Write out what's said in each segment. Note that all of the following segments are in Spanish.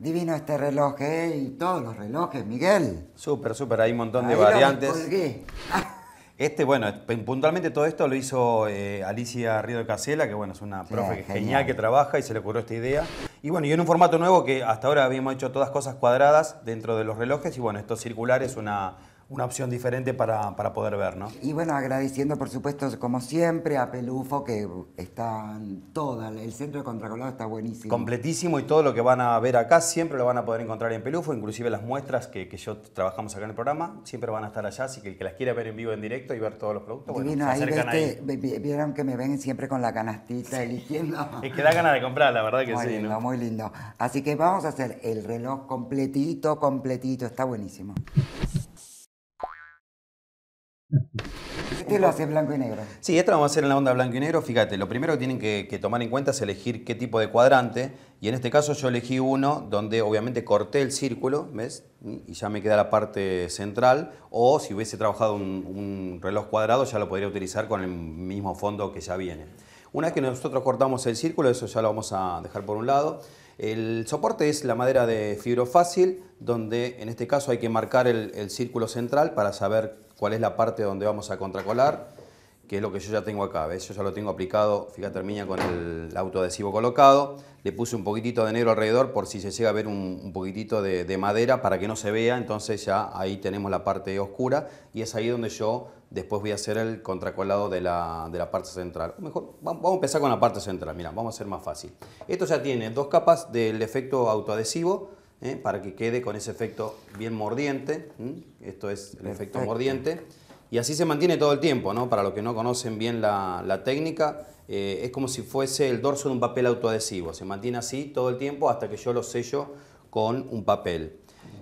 Divino este reloj, ¿eh? Y todos los relojes, Miguel. Súper, súper, hay un montón de variantes. este, bueno, puntualmente todo esto lo hizo eh, Alicia Río de Casela, que bueno, es una profe genial. que trabaja y se le ocurrió esta idea. Y bueno, y en un formato nuevo que hasta ahora habíamos hecho todas cosas cuadradas dentro de los relojes y bueno, esto circular es una, una opción diferente para, poder ver, ¿no? Y bueno, agradeciendo por supuesto, como siempre, a Pelufo, que está toda, el centro de contracolado está buenísimo. Completísimo y todo lo que van a ver acá siempre lo van a poder encontrar en Pelufo, inclusive las muestras que, yo trabajamos acá en el programa, siempre van a estar allá, así que el que las quiera ver en vivo, en directo y ver todos los productos, bueno, se acercan ahí, vieron que me ven siempre con la canastita eligiendo. Es que da ganas de comprar, la verdad que sí. Muy lindo, muy lindo. Así que vamos a hacer el reloj completito, completito, está buenísimo. Este lo hace blanco y negro. Sí, esto lo vamos a hacer en la onda blanco y negro. Fíjate, lo primero que tienen que, tomar en cuenta es elegir qué tipo de cuadrante. Y en este caso yo elegí uno donde obviamente corté el círculo, ¿ves? Y ya me queda la parte central. O si hubiese trabajado un, reloj cuadrado ya lo podría utilizar con el mismo fondo que ya viene. Una vez que nosotros cortamos el círculo, eso ya lo vamos a dejar por un lado. El soporte es la madera de fibro fácil, donde en este caso hay que marcar el círculo central para saber cuál es la parte donde vamos a contracolar, que es lo que yo ya tengo acá, ¿ves? Yo ya lo tengo aplicado, fíjate termina con el autoadhesivo colocado, le puse un poquitito de negro alrededor por si se llega a ver un, poquitito de, madera para que no se vea, entonces ya ahí tenemos la parte oscura y es ahí donde yo después voy a hacer el contracolado de la, parte central. mejor, vamos a empezar con la parte central, mira, vamos a hacer más fácil. Esto ya tiene dos capas del efecto autoadhesivo, ¿eh? para que quede con ese efecto bien mordiente. Esto es el efecto mordiente. Y así se mantiene todo el tiempo, ¿no? Para los que no conocen bien la, técnica, eh, es como si fuese el dorso de un papel autoadhesivo. Se mantiene así todo el tiempo hasta que yo lo sello con un papel.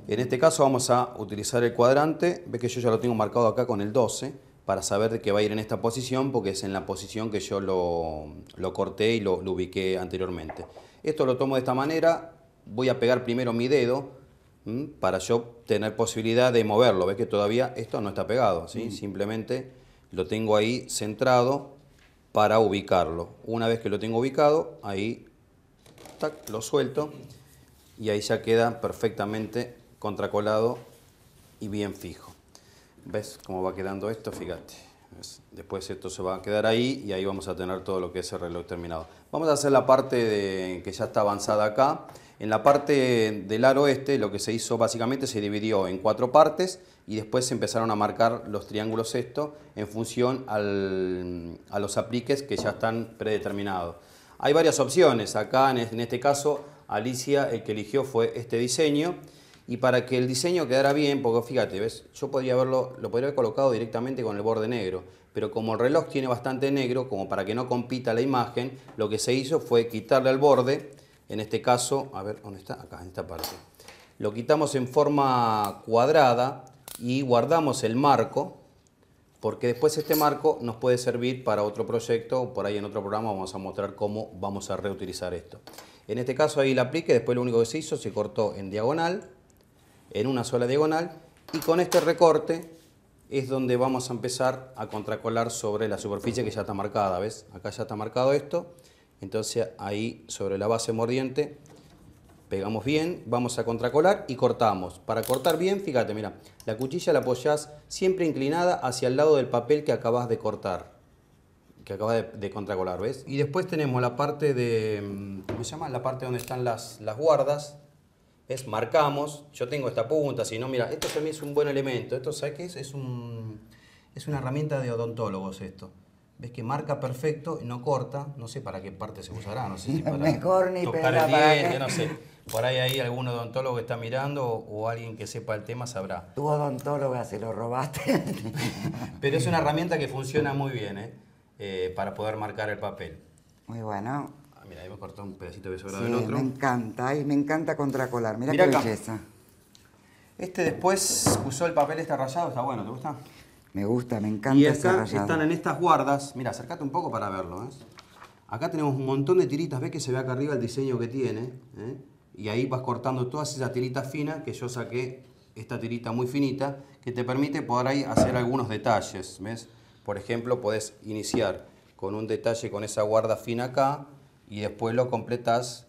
En este caso vamos a utilizar el cuadrante. Ve que yo ya lo tengo marcado acá con el 12 para saber de que va a ir en esta posición porque es en la posición que yo lo, corté y lo, lo ubiqué anteriormente. Esto lo tomo de esta manera, voy a pegar primero mi dedo para yo tener posibilidad de moverlo. Ves que todavía esto no está pegado, ¿sí? Mm. simplemente lo tengo ahí centrado para ubicarlo. Una vez que lo tengo ubicado, ahí lo suelto y ahí ya queda perfectamente contracolado y bien fijo. ¿Ves cómo va quedando esto? Fíjate. Después esto se va a quedar ahí y ahí vamos a tener todo lo que es el reloj terminado. Vamos a hacer la parte que ya está avanzada acá. En la parte del aro este lo que se hizo básicamente se dividió en cuatro partes y después se empezaron a marcar los triángulos estos en función a los apliques que ya están predeterminados. Hay varias opciones. Acá en este caso Alicia el que eligió fue este diseño y para que el diseño quedara bien, porque fíjate, ¿ves? yo podría haberlo, lo podría haber colocado directamente con el borde negro, pero como el reloj tiene bastante negro, como para que no compita la imagen, lo que se hizo fue quitarle al borde, en este caso, a ver, ¿dónde está? Acá, en esta parte. Lo quitamos en forma cuadrada y guardamos el marco, porque después este marco nos puede servir para otro proyecto, por ahí en otro programa vamos a mostrar cómo vamos a reutilizar esto. En este caso ahí la apliqué, después lo único que se hizo, se cortó en diagonal, en una sola diagonal y con este recorte es donde vamos a empezar a contracolar sobre la superficie que ya está marcada, ¿ves? Acá ya está marcado esto, entonces ahí sobre la base mordiente pegamos bien, vamos a contracolar y cortamos. Para cortar bien, fíjate, mira, la cuchilla la apoyás siempre inclinada hacia el lado del papel que acabas de cortar, que acabas de, contracolar, ¿ves? Y después tenemos la parte de, mm, ¿cómo se llama? La parte donde están las, las guardas, es, Marcamos, yo tengo esta punta, si no, mira, esto también es un buen elemento. Esto, ¿sabes qué es? un, es una herramienta de odontólogos esto. ¿Ves que marca perfecto, y no corta? No sé para qué parte se usará, no sé si para Mejor ni tocar el no sé. Por ahí ahí algún odontólogo está mirando o, alguien que sepa el tema sabrá. Tu odontóloga se lo robaste. Pero es una herramienta que funciona muy bien, Eh, eh para poder marcar el papel. Muy bueno mira, ahí hemos cortado un pedacito de sobra del otro. me encanta, me encanta contracolar. Mira qué belleza. Este después usó el papel este rayado, está bueno, ¿te gusta? Me gusta, me encanta y acá están en estas guardas. Mira, acércate un poco para verlo, ¿eh? Acá tenemos un montón de tiritas, ¿ves que se ve acá arriba el diseño que tiene? ¿eh? Y ahí vas cortando todas esas tiritas finas que yo saqué esta tirita muy finita que te permite poder ahí hacer algunos detalles, ¿ves? Por ejemplo, podés iniciar con un detalle con esa guarda fina acá, y después lo completas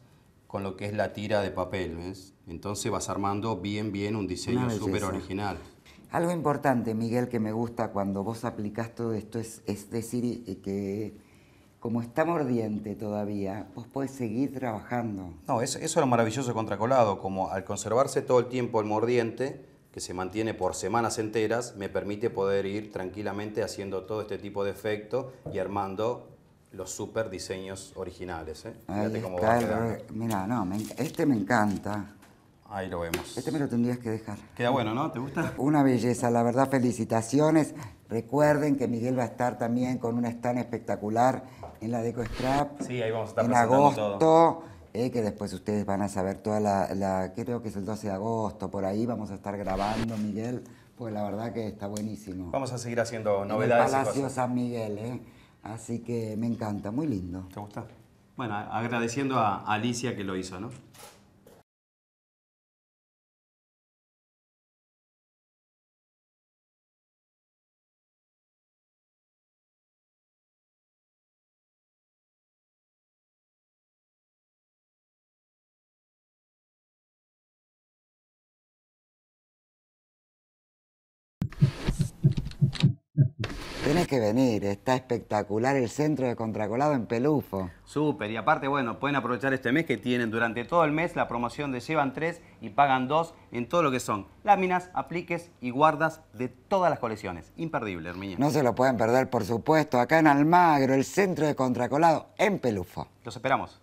con lo que es la tira de papel. ¿ves? Entonces vas armando bien, bien un diseño súper original. Algo importante, Miguel, que me gusta cuando vos aplicás todo esto es, es decir eh, que como está mordiente todavía, vos podés seguir trabajando. No, eso, eso es lo maravilloso de Contracolado, como al conservarse todo el tiempo el mordiente, que se mantiene por semanas enteras, me permite poder ir tranquilamente haciendo todo este tipo de efecto y armando los super diseños originales. ¿eh? Mira, no, este me encanta. Ahí lo vemos. Este me lo tendrías que dejar. Queda bueno, ¿no? ¿Te gusta? Una belleza, la verdad, felicitaciones. Recuerden que Miguel va a estar también con una stand espectacular en la Deco Strap, Sí, ahí vamos a estar En agosto, todo. Eh, que después ustedes van a saber toda la, creo que es el 12 de agosto, por ahí vamos a estar grabando, Miguel, pues la verdad que está buenísimo. Vamos a seguir haciendo novedades. En Palacio San Miguel, ¿eh? Así que me encanta, muy lindo. ¿Te gusta? Bueno, agradeciendo a Alicia que lo hizo, ¿no? Tienes que venir, está espectacular el centro de contracolado en Pelufo. Súper, y aparte, bueno, pueden aprovechar este mes que tienen durante todo el mes la promoción de llevan tres y pagan dos en todo lo que son láminas, apliques y guardas de todas las colecciones. Imperdible, Herminia. No se lo pueden perder, por supuesto, acá en Almagro, el centro de contracolado en Pelufo. Los esperamos.